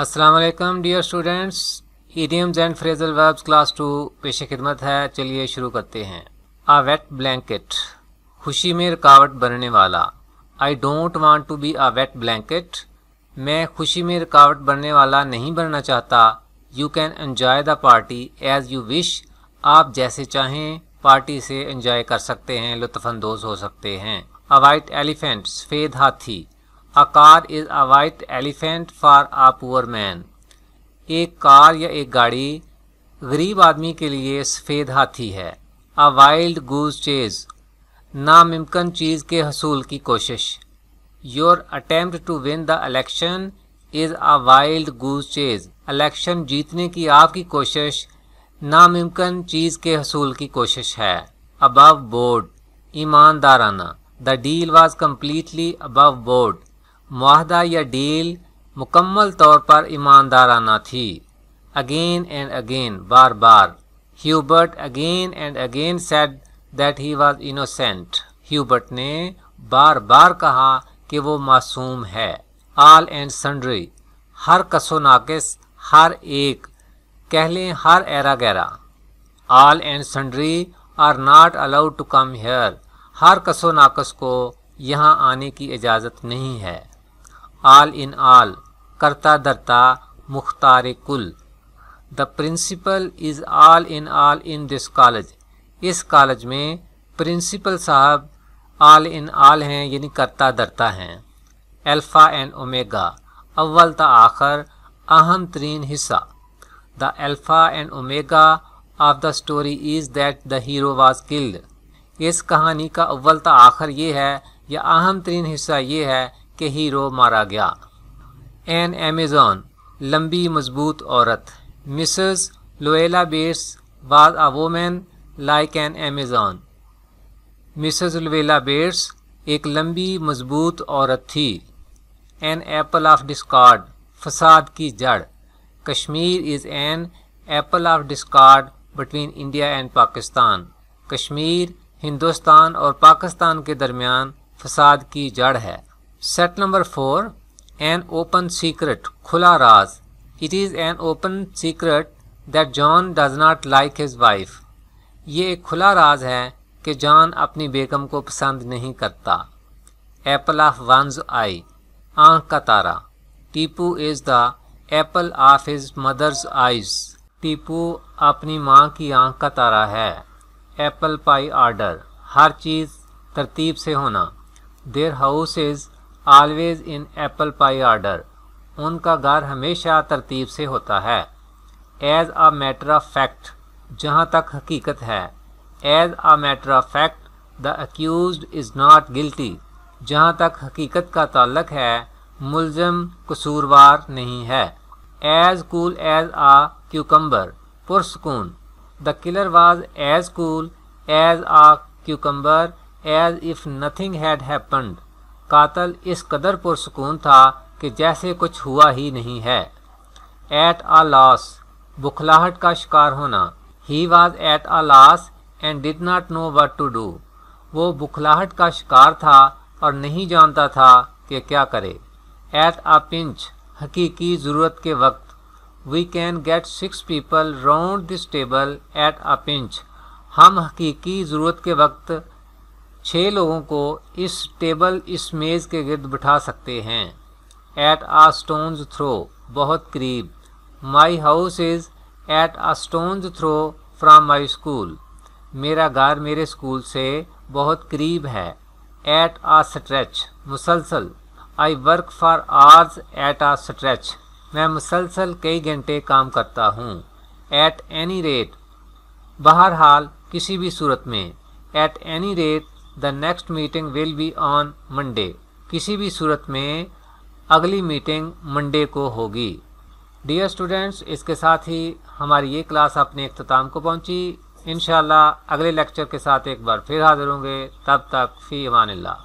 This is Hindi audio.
Aslam dear students idioms and phrasal verbs class two पेश खिदमत है चलिए शुरू करते हैं आ वेट ब्लैंकेट खुशी में रुकावट बनने वाला I don't want to be a wet blanket मैं खुशी में रुकावट बनने वाला नहीं बनना चाहता you can enjoy the party as you wish आप जैसे चाहें पार्टी से एन्जॉय कर सकते हैं लुफानंदोज़ हो सकते हैं अ वाइट एलिफेंट सफ़ेद हाथी a car is a white elephant for a poor man एक कार या एक गाड़ी गरीब आदमी के लिए सफ़ेद हाथी है अ वाइल्ड गूज चेज नामुमकिन चीज़ के हसूल की कोशिश your attempt to win the election is a wild goose chase election जीतने की आपकी कोशिश नामुमकिन चीज़ के हसूल की कोशिश है अबव बोर्ड ईमानदाराना the deal was completely above board माहदा या डील मुकम्मल तौर पर ईमानदाराना थी अगेन एंड अगेन बार बार Hubert again and again said that he was innocent Hubert ने बार बार कहा कि वो मासूम है आल एंड सन्ड्री हर कसो नाकस हर एक कह लें हर एरा गैरा all and sundry are not allowed to come here हर कसो नाकस को यहाँ आने की इजाज़त नहीं है आल इन आल करता darta, मुख्तार कुल the principal is all in all in this college इस कॉलेज में प्रिंसिपल साहब आल इन आल हैं यानी करता दरता हैं अल्फ़ा एंड ओमेगा अव्वल त आखिर अहम तरीन हिस्सा the alpha and omega of the story is that the hero was killed इस कहानी का अव्वल त आखिर ये है या अहम तरीन हिस्सा ये है के हीरो मारा गया एन एमेज़ॉन लंबी मजबूत औरत Mrs Loella Bates was a women like an Amazon Mrs Loella Bates एक लंबी मजबूत औरत थी एन एप्पल ऑफ डिस्कार्ड फसाद की जड़ Kashmir is an apple of discord between India and Pakistan Kashmir Hindustan और पाकिस्तान के दरमियान फसाद की जड़ है set number four an open secret खुला राज it is an open secret that John does not like his wife ये एक खुला राज है कि जॉन अपनी बेगम को पसंद नहीं करता एप्पल ऑफ वंस आई आँख का तारा Tipu is the apple of his mother's eyes Tipu अपनी माँ की आँख का तारा है एप्पल पाई आर्डर हर चीज़ तरतीब से होना their house is always in apple pie order उनका घर हमेशा तरतीब से होता है as a matter of fact जहाँ तक हकीकत है as a matter of fact the accused is not guilty जहाँ तक हकीकत का ताल्लक है मुलजम कसूरवार नहीं है as cool as a cucumber पुरसकून the killer was as cool as a cucumber as if nothing had happened कातल इस कदर पुरसकून था कि जैसे कुछ हुआ ही नहीं है एट आ लॉस बुखलाहट का शिकार होना he was at a loss and did not know what to do वो बुखलाहट का शिकार था और नहीं जानता था कि क्या करे एट आ पिंच हकीकी ज़रूरत के वक्त we can get six people round this table at a pinch हम हकीकी ज़रूरत के वक्त छः लोगों को इस टेबल इस मेज़ के गिर्द बिठा सकते हैं एट आ स्टोन्स थ्रो बहुत करीब my house is at a stone's throw from my school मेरा घर मेरे स्कूल से बहुत करीब है एट आ स्ट्रेच मुसलसल I work for hours at a stretch मैं मुसलसल कई घंटे काम करता हूँ एट एनी रेट बहरहाल किसी भी सूरत में at any rate the next meeting will be on Monday किसी भी सूरत में अगली मीटिंग मंडे को होगी डियर स्टूडेंट्स इसके साथ ही हमारी ये क्लास अपने अख्ताम को पहुंची इन अगले लेक्चर के साथ एक बार फिर हाजिर होंगे तब तक फ़ी अमान ला